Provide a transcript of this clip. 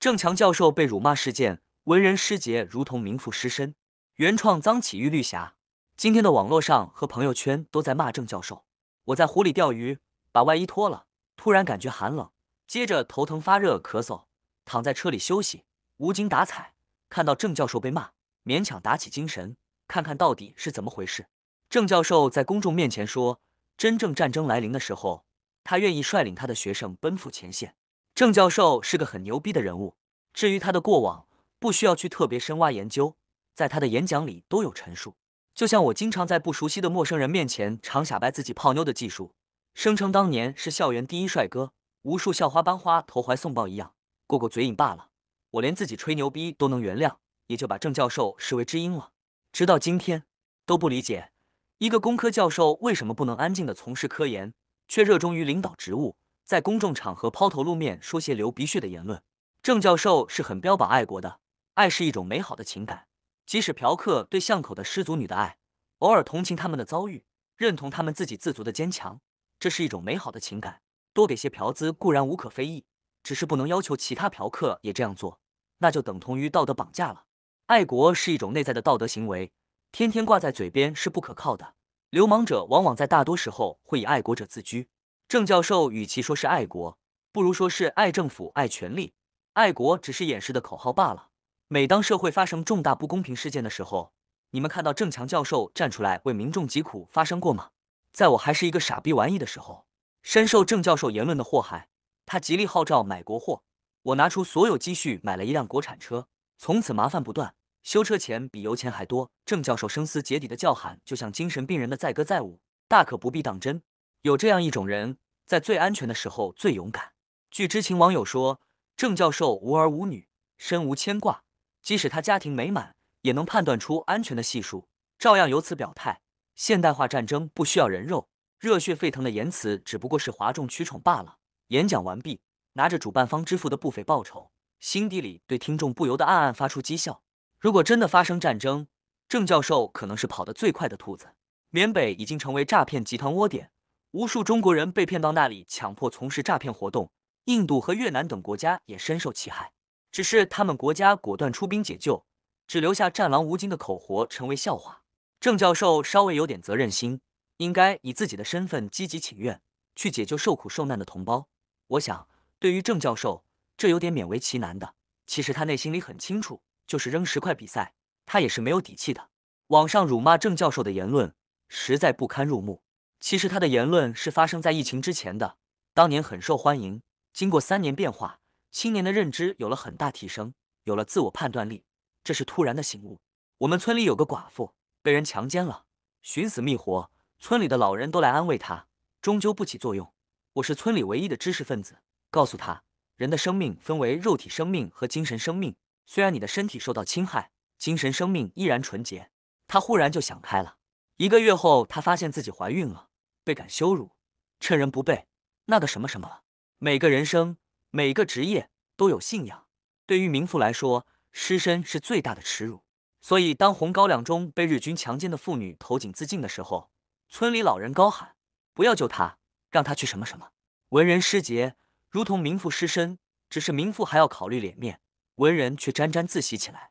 郑强教授被辱骂事件，文人师节如同名副失身。原创：脏起玉绿侠。今天的网络上和朋友圈都在骂郑教授。我在湖里钓鱼，把外衣脱了，突然感觉寒冷，接着头疼、发热、咳嗽，躺在车里休息，无精打采。看到郑教授被骂，勉强打起精神，看看到底是怎么回事。郑教授在公众面前说：“真正战争来临的时候，他愿意率领他的学生奔赴前线。”郑教授是个很牛逼的人物，至于他的过往，不需要去特别深挖研究，在他的演讲里都有陈述。就像我经常在不熟悉的陌生人面前常假掰自己泡妞的技术，声称当年是校园第一帅哥，无数校花班花投怀送抱一样，过过嘴瘾罢了。我连自己吹牛逼都能原谅，也就把郑教授视为知音了。直到今天，都不理解一个工科教授为什么不能安静地从事科研，却热衷于领导职务。在公众场合抛头露面说些流鼻血的言论，郑教授是很标榜爱国的。爱是一种美好的情感，即使嫖客对巷口的失足女的爱，偶尔同情他们的遭遇，认同他们自给自足的坚强，这是一种美好的情感。多给些嫖资固然无可非议，只是不能要求其他嫖客也这样做，那就等同于道德绑架了。爱国是一种内在的道德行为，天天挂在嘴边是不可靠的。流氓者往往在大多时候会以爱国者自居。郑教授与其说是爱国，不如说是爱政府、爱权力。爱国只是掩饰的口号罢了。每当社会发生重大不公平事件的时候，你们看到郑强教授站出来为民众疾苦发声过吗？在我还是一个傻逼玩意的时候，深受郑教授言论的祸害。他极力号召买国货，我拿出所有积蓄买了一辆国产车，从此麻烦不断，修车钱比油钱还多。郑教授声嘶竭底的叫喊，就像精神病人的载歌载舞，大可不必当真。有这样一种人，在最安全的时候最勇敢。据知情网友说，郑教授无儿无女，身无牵挂，即使他家庭美满，也能判断出安全的系数，照样由此表态。现代化战争不需要人肉，热血沸腾的言辞只不过是哗众取宠罢了。演讲完毕，拿着主办方支付的不菲报酬，心底里对听众不由得暗暗发出讥笑。如果真的发生战争，郑教授可能是跑得最快的兔子。缅北已经成为诈骗集团窝点。无数中国人被骗到那里，强迫从事诈骗活动。印度和越南等国家也深受其害，只是他们国家果断出兵解救，只留下战狼吴京的口活成为笑话。郑教授稍微有点责任心，应该以自己的身份积极请愿，去解救受苦受难的同胞。我想，对于郑教授，这有点勉为其难的。其实他内心里很清楚，就是扔石块比赛，他也是没有底气的。网上辱骂郑教授的言论实在不堪入目。其实他的言论是发生在疫情之前的，当年很受欢迎。经过三年变化，青年的认知有了很大提升，有了自我判断力。这是突然的醒悟。我们村里有个寡妇被人强奸了，寻死觅活，村里的老人都来安慰她，终究不起作用。我是村里唯一的知识分子，告诉他，人的生命分为肉体生命和精神生命，虽然你的身体受到侵害，精神生命依然纯洁。他忽然就想开了。一个月后，他发现自己怀孕了。倍感羞辱，趁人不备，那个什么什么了。每个人生，每个职业都有信仰。对于民妇来说，失身是最大的耻辱。所以，当红高粱中被日军强奸的妇女投井自尽的时候，村里老人高喊：“不要救她，让她去什么什么。”文人失节，如同民妇失身，只是民妇还要考虑脸面，文人却沾沾自喜起来。